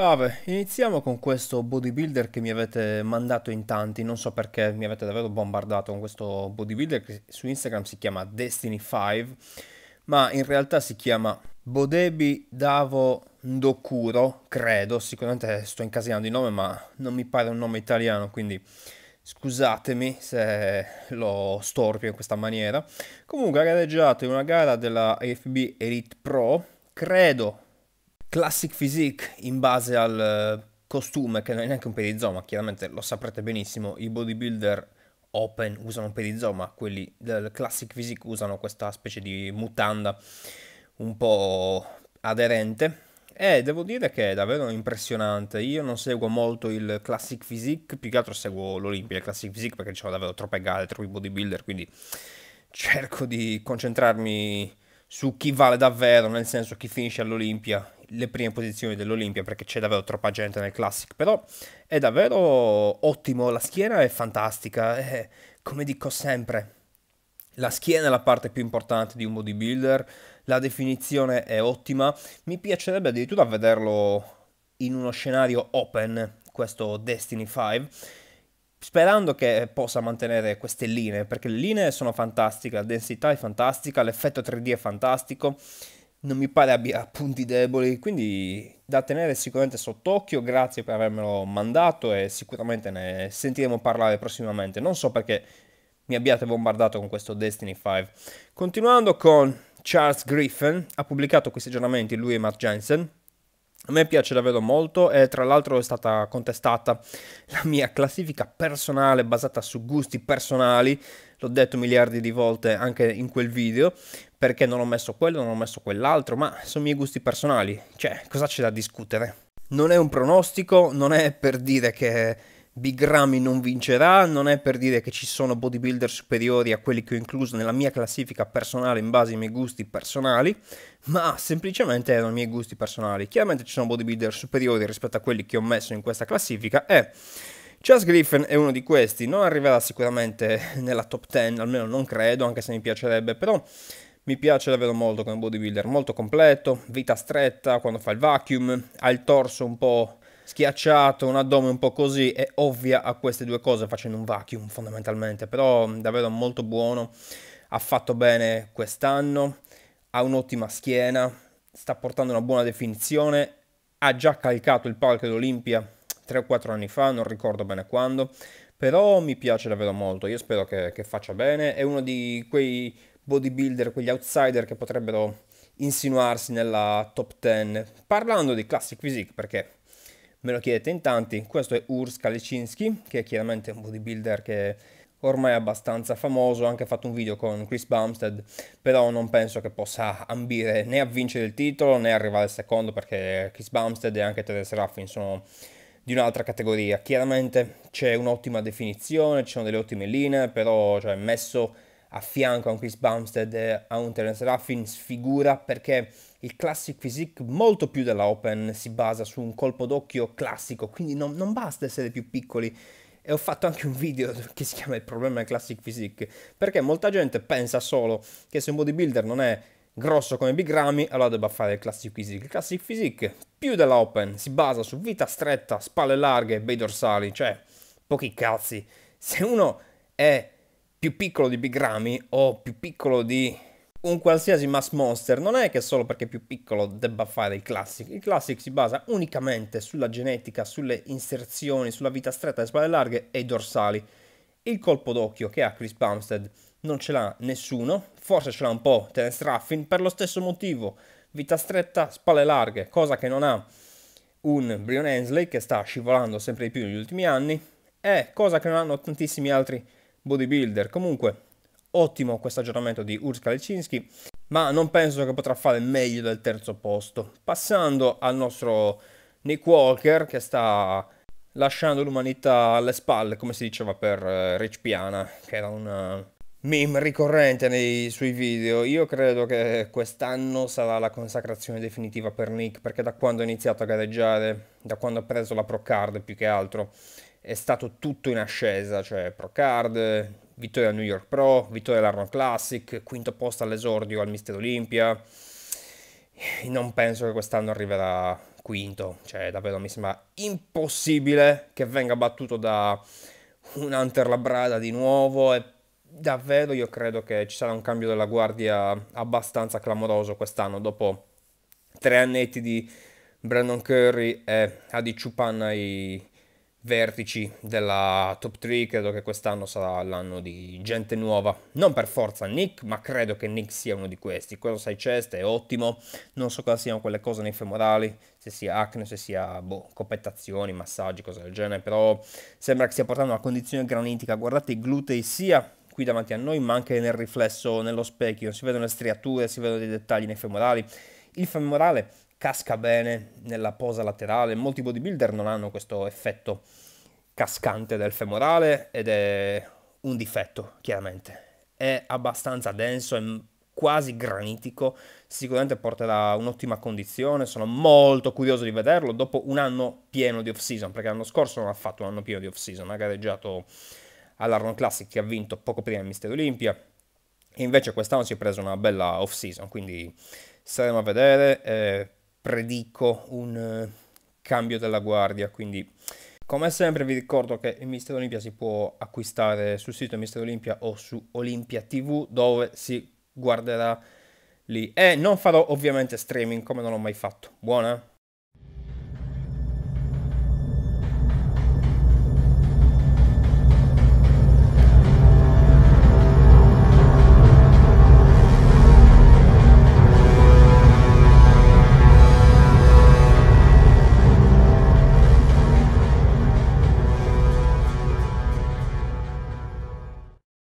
Vabbè, iniziamo con questo bodybuilder che mi avete mandato in tanti, non so perché mi avete davvero bombardato con questo bodybuilder che su Instagram si chiama Destiny5, ma in realtà si chiama Bodebi Davo Ndokuro, credo, sicuramente sto incasinando di nome, ma non mi pare un nome italiano, quindi scusatemi se lo storpio in questa maniera. Comunque ha gareggiato in una gara della AFB Elite Pro, credo classic physique in base al eh, costume, che non è neanche un perizoma, chiaramente lo saprete benissimo, i bodybuilder open usano un perizoma, quelli del classic physique usano questa specie di mutanda un po' aderente. E devo dire che è davvero impressionante. Io non seguo molto il Classic Physique, più che altro seguo l'Olimpia e il Classic Physique perché c'erano davvero troppe gare, troppi bodybuilder, quindi cerco di concentrarmi su chi vale davvero, nel senso chi finisce all'Olimpia, le prime posizioni dell'Olimpia, perché c'è davvero troppa gente nel Classic, però è davvero ottimo, la schiena è fantastica, è, come dico sempre, la schiena è la parte più importante di un bodybuilder, la definizione è ottima, mi piacerebbe addirittura vederlo in uno scenario open, questo Destiny 5, sperando che possa mantenere queste linee, perché le linee sono fantastiche, la densità è fantastica, l'effetto 3D è fantastico, non mi pare abbia punti deboli, quindi da tenere sicuramente sott'occhio, grazie per avermelo mandato e sicuramente ne sentiremo parlare prossimamente, non so perché mi abbiate bombardato con questo Destiny 5. Continuando con Charles Griffin, ha pubblicato questi aggiornamenti lui e Mark Jensen, a me piace davvero molto e tra l'altro è stata contestata la mia classifica personale basata su gusti personali, l'ho detto miliardi di volte anche in quel video, perché non ho messo quello, non ho messo quell'altro, ma sono i miei gusti personali, cioè cosa c'è da discutere? Non è un pronostico, non è per dire che Big Ramy non vincerà, non è per dire che ci sono bodybuilder superiori a quelli che ho incluso nella mia classifica personale in base ai miei gusti personali, ma semplicemente erano i miei gusti personali. Chiaramente ci sono bodybuilder superiori rispetto a quelli che ho messo in questa classifica e Charles Griffin è uno di questi, non arriverà sicuramente nella top 10, almeno non credo, anche se mi piacerebbe, però mi piace davvero molto come bodybuilder, molto completo, vita stretta quando fa il vacuum, ha il torso un po' schiacciato, un addome un po' così, è ovvia a queste due cose facendo un vacuum fondamentalmente, però davvero molto buono, ha fatto bene quest'anno, ha un'ottima schiena, sta portando una buona definizione, ha già calcato il palco dell'Olimpia 3 o 4 anni fa, non ricordo bene quando, però mi piace davvero molto, io spero che, che faccia bene, è uno di quei bodybuilder, quegli outsider che potrebbero insinuarsi nella top 10 parlando di classic physique perché Me lo chiedete in tanti. Questo è Urs Kalicinski, che è chiaramente un bodybuilder che ormai è abbastanza famoso, ha anche fatto un video con Chris Bumstead, però non penso che possa ambire né a vincere il titolo né arrivare al secondo perché Chris Bumstead e anche Terence Raffin sono di un'altra categoria. Chiaramente c'è un'ottima definizione, ci sono delle ottime linee, però cioè, messo a fianco a un Chris Bumstead e a un Terence Ruffin sfigura perché il classic physique molto più della Open si basa su un colpo d'occhio classico, quindi non, non basta essere più piccoli e ho fatto anche un video che si chiama Il problema del Classic Physique, perché molta gente pensa solo che se un bodybuilder non è grosso come Big Ramy, allora debba fare il Classic Physique. Il Classic Physique, più della Open, si basa su vita stretta, spalle larghe, e bei dorsali, cioè pochi cazzi. Se uno è più piccolo di Big Ramy o più piccolo di un qualsiasi Mass Monster, non è che solo perché è più piccolo debba fare il Classic. Il Classic si basa unicamente sulla genetica, sulle inserzioni, sulla vita stretta, le spalle larghe e i dorsali. Il colpo d'occhio che ha Chris Bumstead non ce l'ha nessuno, forse ce l'ha un po' Terence Raffin, per lo stesso motivo, vita stretta, spalle larghe, cosa che non ha un Brion Hensley che sta scivolando sempre di più negli ultimi anni, e cosa che non hanno tantissimi altri bodybuilder. Comunque, ottimo questo aggiornamento di Urs Kalecinski, ma non penso che potrà fare meglio del terzo posto. Passando al nostro Nick Walker, che sta lasciando l'umanità alle spalle, come si diceva per eh, Rich Piana, che era un eh, meme ricorrente nei suoi video. Io credo che quest'anno sarà la consacrazione definitiva per Nick, perché da quando ha iniziato a gareggiare, da quando ha preso la Pro Card più che altro, è stato tutto in ascesa, cioè Pro Card, vittoria al New York Pro, vittoria all'Arnold Classic, quinto posto all'esordio al Mister Olimpia. Non penso che quest'anno arriverà quinto, cioè davvero mi sembra impossibile che venga battuto da un Hunter Labrada di nuovo e davvero io credo che ci sarà un cambio della guardia abbastanza clamoroso quest'anno dopo tre annetti di Brandon Curry e Adi Chupan ai, vertici della top 3, credo che quest'anno sarà l'anno di gente nuova. Non per forza Nick, ma credo che Nick sia uno di questi. Quello sai chest è ottimo, non so cosa siano quelle cose nei femorali, se sia acne, se sia boh, copettazioni, massaggi, cose del genere, però sembra che stia portando a una condizione granitica. Guardate i glutei sia qui davanti a noi, ma anche nel riflesso, nello specchio, si vedono le striature, si vedono dei dettagli nei femorali. Il femorale casca bene nella posa laterale. Molti bodybuilder non hanno questo effetto cascante del femorale ed è un difetto, chiaramente. È abbastanza denso, è quasi granitico, sicuramente porterà un'ottima condizione, sono molto curioso di vederlo dopo un anno pieno di off-season, perché l'anno scorso non ha fatto un anno pieno di off-season, ha gareggiato all'Arnold Classic che ha vinto poco prima il Mister Olimpia, e invece quest'anno si è preso una bella off-season, quindi saremo a vedere. Eh, predico un eh, cambio della guardia, quindi come sempre vi ricordo che il Mister Olimpia si può acquistare sul sito Mister Olimpia o su Olimpia TV dove si guarderà lì e non farò ovviamente streaming come non l'ho mai fatto. Buona!